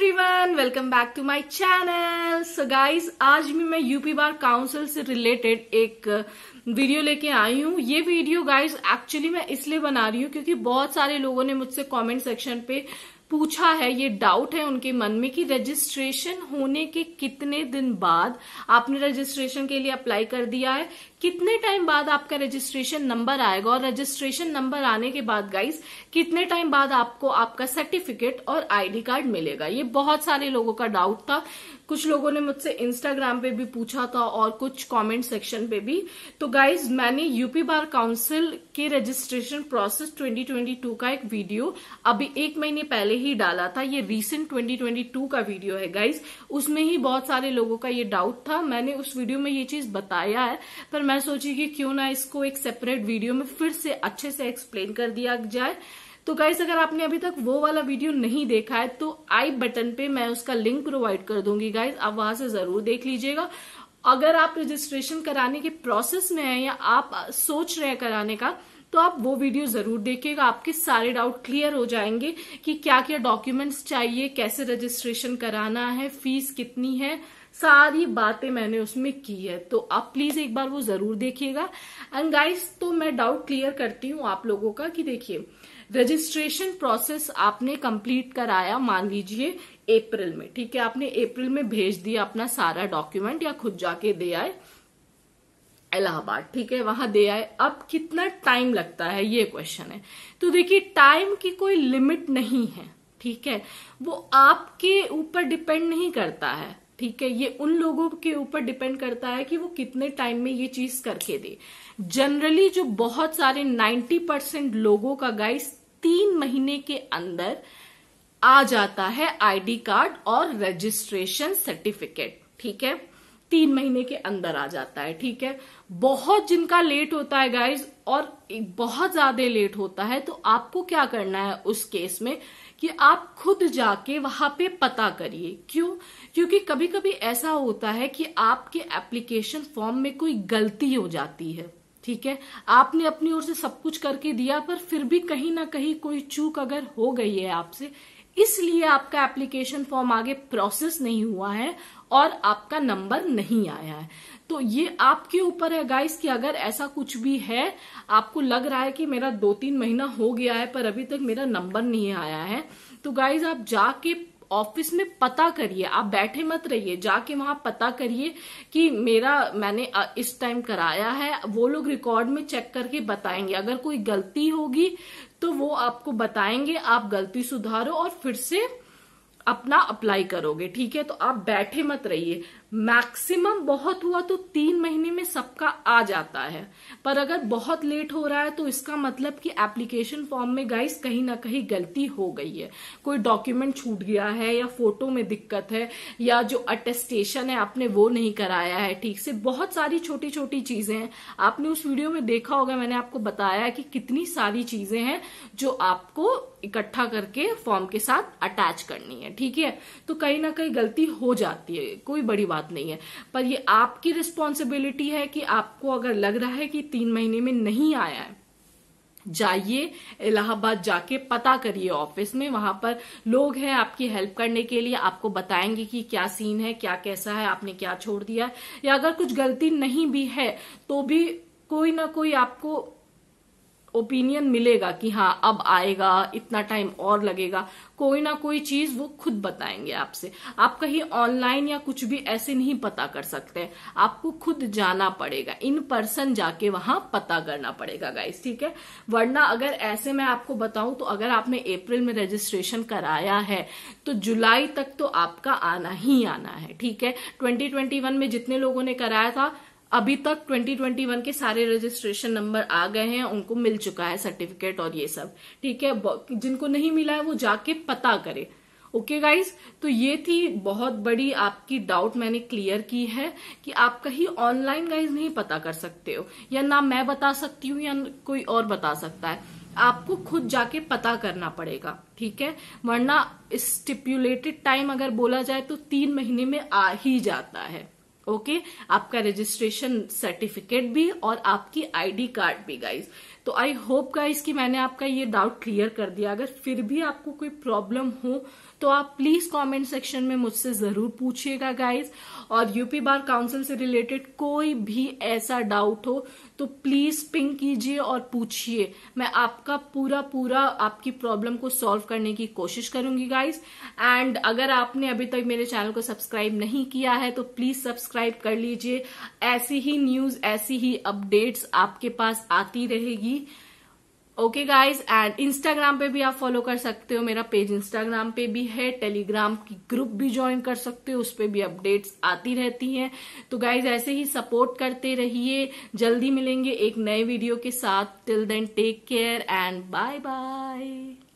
everyone welcome back to my channel so guys आज भी मैं यूपी बार काउंसिल से रिलेटेड एक वीडियो uh, लेके आई हूँ ये वीडियो गाइस एक्चुअली मैं इसलिए बना रही हूँ क्योंकि बहुत सारे लोगों ने मुझसे कमेंट सेक्शन पे पूछा है ये डाउट है उनके मन में कि रजिस्ट्रेशन होने के कितने दिन बाद आपने रजिस्ट्रेशन के लिए अप्लाई कर दिया है कितने टाइम बाद आपका रजिस्ट्रेशन नंबर आएगा और रजिस्ट्रेशन नंबर आने के बाद गाइस कितने टाइम बाद आपको आपका सर्टिफिकेट और आईडी कार्ड मिलेगा ये बहुत सारे लोगों का डाउट था कुछ लोगों ने मुझसे इंस्टाग्राम पे भी पूछा था और कुछ कमेंट सेक्शन पे भी तो गाइज मैंने यूपी बार काउंसिल के रजिस्ट्रेशन प्रोसेस 2022 का एक वीडियो अभी एक महीने पहले ही डाला था ये रिसेंट 2022 का वीडियो है गाइज उसमें ही बहुत सारे लोगों का ये डाउट था मैंने उस वीडियो में ये चीज बताया है पर मैं सोची कि क्यों ना इसको एक सेपरेट वीडियो में फिर से अच्छे से एक्सप्लेन कर दिया जाए तो गाइज अगर आपने अभी तक वो वाला वीडियो नहीं देखा है तो आई बटन पे मैं उसका लिंक प्रोवाइड कर दूंगी गाइज आप वहां से जरूर देख लीजिएगा अगर आप रजिस्ट्रेशन कराने के प्रोसेस में हैं या आप सोच रहे हैं कराने का तो आप वो वीडियो जरूर देखिएगा आपके सारे डाउट क्लियर हो जाएंगे कि क्या क्या डॉक्यूमेंट्स चाहिए कैसे रजिस्ट्रेशन कराना है फीस कितनी है सारी बातें मैंने उसमें की है तो आप प्लीज एक बार वो जरूर देखिएगा एंड गाइस तो मैं डाउट क्लियर करती हूँ आप लोगों का कि देखिए रजिस्ट्रेशन प्रोसेस आपने कंप्लीट कराया मान लीजिए अप्रैल में ठीक है आपने अप्रैल में भेज दिया अपना सारा डॉक्यूमेंट या खुद जाके दे आए इलाहाबाद ठीक है वहां दे आए अब कितना टाइम लगता है ये क्वेश्चन है तो देखिए टाइम की कोई लिमिट नहीं है ठीक है वो आपके ऊपर डिपेंड नहीं करता है ठीक है ये उन लोगों के ऊपर डिपेंड करता है कि वो कितने टाइम में ये चीज करके दे जनरली जो बहुत सारे 90 परसेंट लोगों का गाइस तीन महीने के अंदर आ जाता है आईडी कार्ड और रजिस्ट्रेशन सर्टिफिकेट ठीक है तीन महीने के अंदर आ जाता है ठीक है बहुत जिनका लेट होता है गाइज और बहुत ज्यादा लेट होता है तो आपको क्या करना है उस केस में कि आप खुद जाके वहां पे पता करिए क्यों क्योंकि कभी कभी ऐसा होता है कि आपके एप्लीकेशन फॉर्म में कोई गलती हो जाती है ठीक है आपने अपनी ओर से सब कुछ करके दिया पर फिर भी कहीं ना कहीं कोई चूक अगर हो गई है आपसे इसलिए आपका एप्लीकेशन फॉर्म आगे प्रोसेस नहीं हुआ है और आपका नंबर नहीं आया है तो ये आपके ऊपर है गाइस कि अगर ऐसा कुछ भी है आपको लग रहा है कि मेरा दो तीन महीना हो गया है पर अभी तक मेरा नंबर नहीं आया है तो गाइज आप जाके ऑफिस में पता करिए आप बैठे मत रहिए जाके वहां पता करिए कि मेरा मैंने इस टाइम कराया है वो लोग रिकॉर्ड में चेक करके बताएंगे अगर कोई गलती होगी तो वो आपको बताएंगे आप गलती सुधारो और फिर से अपना अप्लाई करोगे ठीक है तो आप बैठे मत रहिए मैक्सिमम बहुत हुआ तो तीन महीने में सबका आ जाता है पर अगर बहुत लेट हो रहा है तो इसका मतलब कि एप्लीकेशन फॉर्म में गाइस कहीं ना कहीं गलती हो गई है कोई डॉक्यूमेंट छूट गया है या फोटो में दिक्कत है या जो अटेस्टेशन है आपने वो नहीं कराया है ठीक से बहुत सारी छोटी छोटी चीजें हैं आपने उस वीडियो में देखा होगा मैंने आपको बताया है कि कितनी सारी चीजें हैं जो आपको इकट्ठा करके फॉर्म के साथ अटैच करनी है हैं ठीक है तो कहीं ना कहीं गलती हो जाती है कोई बड़ी बात नहीं है पर ये आपकी रिस्पॉन्सिबिलिटी है कि आपको अगर लग रहा है कि तीन महीने में नहीं आया है जाइए इलाहाबाद जाके पता करिए ऑफिस में वहां पर लोग हैं आपकी हेल्प करने के लिए आपको बताएंगे कि क्या सीन है क्या कैसा है आपने क्या छोड़ दिया या अगर कुछ गलती नहीं भी है तो भी कोई ना कोई आपको ओपिनियन मिलेगा कि हाँ अब आएगा इतना टाइम और लगेगा कोई ना कोई चीज वो खुद बताएंगे आपसे आप कहीं ऑनलाइन या कुछ भी ऐसे नहीं पता कर सकते आपको खुद जाना पड़ेगा इन पर्सन जाके वहां पता करना पड़ेगा गाइस ठीक है वरना अगर ऐसे मैं आपको बताऊं तो अगर आपने अप्रैल में रजिस्ट्रेशन कराया है तो जुलाई तक तो आपका आना ही आना है ठीक है ट्वेंटी में जितने लोगों ने कराया था अभी तक 2021 के सारे रजिस्ट्रेशन नंबर आ गए हैं उनको मिल चुका है सर्टिफिकेट और ये सब ठीक है जिनको नहीं मिला है वो जाके पता करे ओके okay गाइज तो ये थी बहुत बड़ी आपकी डाउट मैंने क्लियर की है कि आप कहीं ऑनलाइन गाइज नहीं पता कर सकते हो या ना मैं बता सकती हूँ या कोई और बता सकता है आपको खुद जाके पता करना पड़ेगा ठीक है वरना स्टिप्युलेटेड टाइम अगर बोला जाए तो तीन महीने में आ ही जाता है ओके आपका रजिस्ट्रेशन सर्टिफिकेट भी और आपकी आईडी कार्ड भी गाइज तो आई होप गाइस कि मैंने आपका ये डाउट क्लियर कर दिया अगर फिर भी आपको कोई प्रॉब्लम हो तो आप प्लीज कमेंट सेक्शन में मुझसे जरूर पूछिएगा गाइस और यूपी बार काउंसिल से रिलेटेड कोई भी ऐसा डाउट हो तो प्लीज पिंक कीजिए और पूछिए मैं आपका पूरा पूरा आपकी प्रॉब्लम को सॉल्व करने की कोशिश करूंगी गाइस एंड अगर आपने अभी तक मेरे चैनल को सब्सक्राइब नहीं किया है तो प्लीज सब्सक्राइब कर लीजिए ऐसी ही न्यूज ऐसी ही अपडेट्स आपके पास आती रहेगी होगी ओके गाइज एंड इंस्टाग्राम पे भी आप फॉलो कर सकते हो मेरा पेज इंस्टाग्राम पे भी है टेलीग्राम की ग्रुप भी ज्वाइन कर सकते हो उस पर भी अपडेट्स आती रहती हैं तो गाइज ऐसे ही सपोर्ट करते रहिए जल्दी मिलेंगे एक नए वीडियो के साथ till then take care and bye bye